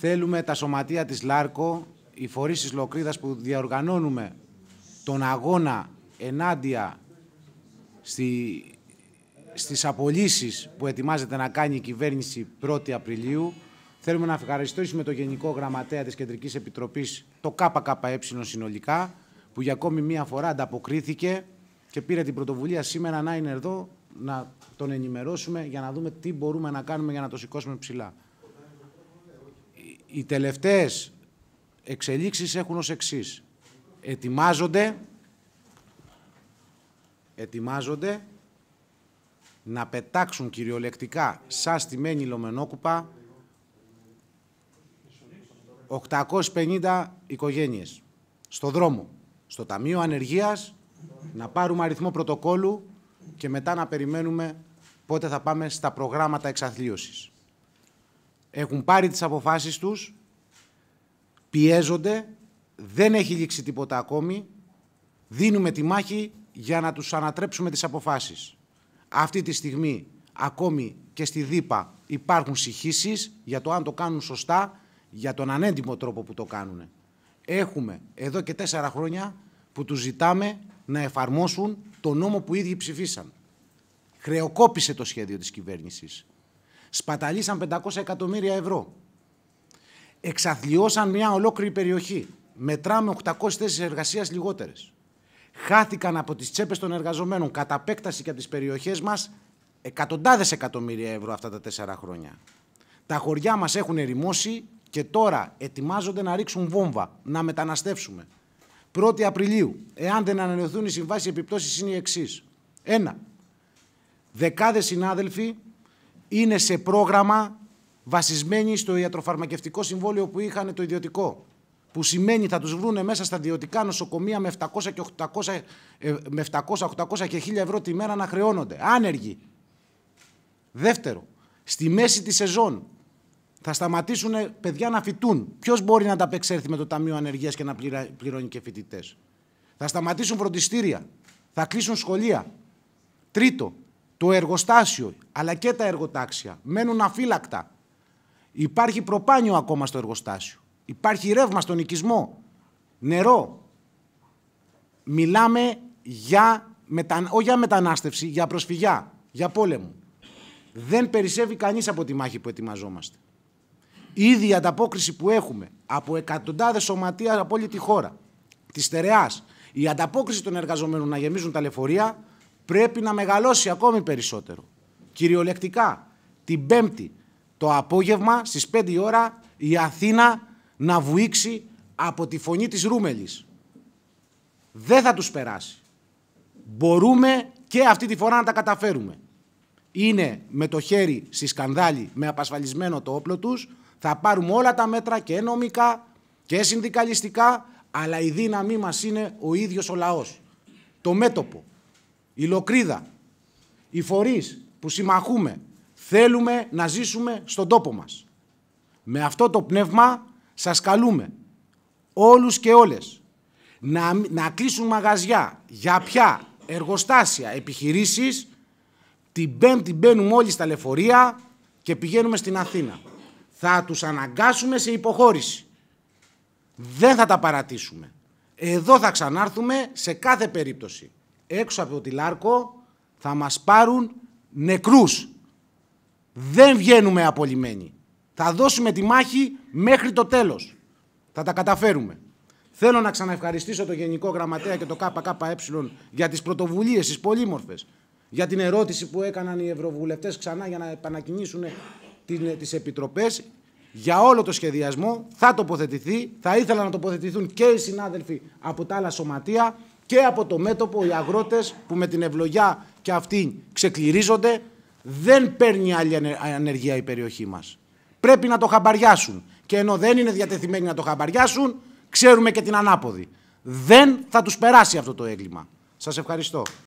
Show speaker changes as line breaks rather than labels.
Θέλουμε τα σωματεία της ΛΑΡΚΟ, οι φορείς της Λοκρίδας που διοργανώνουμε τον αγώνα ενάντια στη, στις απολύσεις που ετοιμάζεται να κάνει η κυβέρνηση 1η Απριλίου. Θέλουμε να ευχαριστήσουμε το Γενικό Γραμματέα της Κεντρικής Επιτροπής, το ΚΚΕ συνολικά, που για ακόμη μία φορά ανταποκρίθηκε και πήρε την πρωτοβουλία σήμερα να είναι εδώ να τον ενημερώσουμε για να δούμε τι μπορούμε να κάνουμε για να το σηκώσουμε ψηλά. Οι τελευταίες εξελίξεις έχουν ως εξής. Ετοιμάζονται, να πετάξουν κυριολεκτικά σαν στημένη λομενόκουπα 850 οικογένειες στο δρόμο, στο Ταμείο Ανεργίας, να πάρουμε αριθμό πρωτοκόλλου και μετά να περιμένουμε πότε θα πάμε στα προγράμματα εξαθλίωσης έχουν πάρει τις αποφάσεις τους, πιέζονται, δεν έχει λήξει τίποτα ακόμη, δίνουμε τη μάχη για να τους ανατρέψουμε τις αποφάσεις. Αυτή τη στιγμή ακόμη και στη ΔΥΠΑ υπάρχουν συχήσεις για το αν το κάνουν σωστά, για τον ανέντιμο τρόπο που το κάνουν. Έχουμε εδώ και τέσσερα χρόνια που τους ζητάμε να εφαρμόσουν το νόμο που ήδη ψηφίσαν. Χρεοκόπησε το σχέδιο της κυβέρνησης. Σπαταλήσαν 500 εκατομμύρια ευρώ. Εξαθλιώσαν μια ολόκληρη περιοχή. Μετράμε 800 θέσεις εργασίας λιγότερες. Χάθηκαν από τις τσέπες των εργαζομένων κατά επέκταση και από τις περιοχές μας εκατοντάδες εκατομμύρια ευρώ αυτά τα τέσσερα χρόνια. Τα χωριά μας έχουν ερημώσει και τώρα ετοιμάζονται να ρίξουν βόμβα, να μεταναστεύσουμε. 1η Απριλίου, εάν δεν ανανεωθούν οι συμβάσεις, οι επιπτώσεις είναι οι εξής. Ένα. Δεκάδες συνάδελφοι είναι σε πρόγραμμα βασισμένοι στο ιατροφαρμακευτικό συμβόλαιο που είχαν το ιδιωτικό. Που σημαίνει θα τους βρούνε μέσα στα ιδιωτικά νοσοκομεία με 700, 800, ε, με 700 800 και 1000 ευρώ τη μέρα να χρεώνονται. Άνεργοι. Δεύτερο, στη μέση της σεζόν θα σταματήσουν ε, παιδιά να φοιτούν. Ποιος μπορεί να ανταπεξέλθει με το Ταμείο Ανεργίας και να πληρώνει και φοιτητές. Θα σταματήσουν φροντιστήρια. Θα κλείσουν σχολεία. Τρίτο, το εργοστάσιο αλλά και τα εργοτάξια μένουν αφύλακτα. Υπάρχει προπάνιο ακόμα στο εργοστάσιο. Υπάρχει ρεύμα στον οικισμό. Νερό. Μιλάμε για, μετα... όχι για μετανάστευση, για προσφυγιά, για πόλεμο. Δεν περισσεύει κανείς από τη μάχη που ετοιμαζόμαστε. Ήδη η ανταπόκριση που έχουμε από εκατοντάδες σωματεία από όλη τη χώρα, της στερεάς, η ανταπόκριση των εργαζομένων να γεμίζουν τα λεωφορεία πρέπει να μεγαλώσει ακόμη περισσότερο. Κυριολεκτικά, την Πέμπτη το απόγευμα στις 5 ώρα η Αθήνα να βουήξει από τη φωνή της Ρούμελης. Δεν θα τους περάσει. Μπορούμε και αυτή τη φορά να τα καταφέρουμε. Είναι με το χέρι στη σκανδάλι, με απασφαλισμένο το όπλο τους. Θα πάρουμε όλα τα μέτρα και νομικά και συνδικαλιστικά, αλλά η δύναμή μας είναι ο ίδιος ο λαός. Το μέτωπο η Λοκρίδα, οι φορείς που συμμαχούμε θέλουμε να ζήσουμε στον τόπο μας. Με αυτό το πνεύμα σας καλούμε όλους και όλες να, να κλείσουν μαγαζιά για πια εργοστάσια, επιχειρήσεις την πέμπτη μπαίνουμε όλοι στα λεωφορεία και πηγαίνουμε στην Αθήνα. Θα τους αναγκάσουμε σε υποχώρηση. Δεν θα τα παρατήσουμε. Εδώ θα ξανάρθουμε σε κάθε περίπτωση έξω από το Λάρκο θα μας πάρουν νεκρούς. Δεν βγαίνουμε απολυμμένοι. Θα δώσουμε τη μάχη μέχρι το τέλος. Θα τα καταφέρουμε. Θέλω να ξαναευχαριστήσω το Γενικό Γραμματέα και το ΚΚΕ για τις πρωτοβουλίες, τις πολύμορφες. Για την ερώτηση που έκαναν οι ευρωβουλευτές ξανά για να επανακινήσουν τις επιτροπές. Για όλο το σχεδιασμό θα τοποθετηθεί. Θα ήθελα να τοποθετηθούν και οι συνάδελφοι από τα άλλα σωματεία και από το μέτωπο οι αγρότες που με την ευλογιά και αυτοί ξεκληρίζονται δεν παίρνει άλλη ανεργία η περιοχή μας. Πρέπει να το χαμπαριάσουν και ενώ δεν είναι διατεθειμένοι να το χαμπαριάσουν ξέρουμε και την ανάποδη. Δεν θα τους περάσει αυτό το έγκλημα. Σας ευχαριστώ.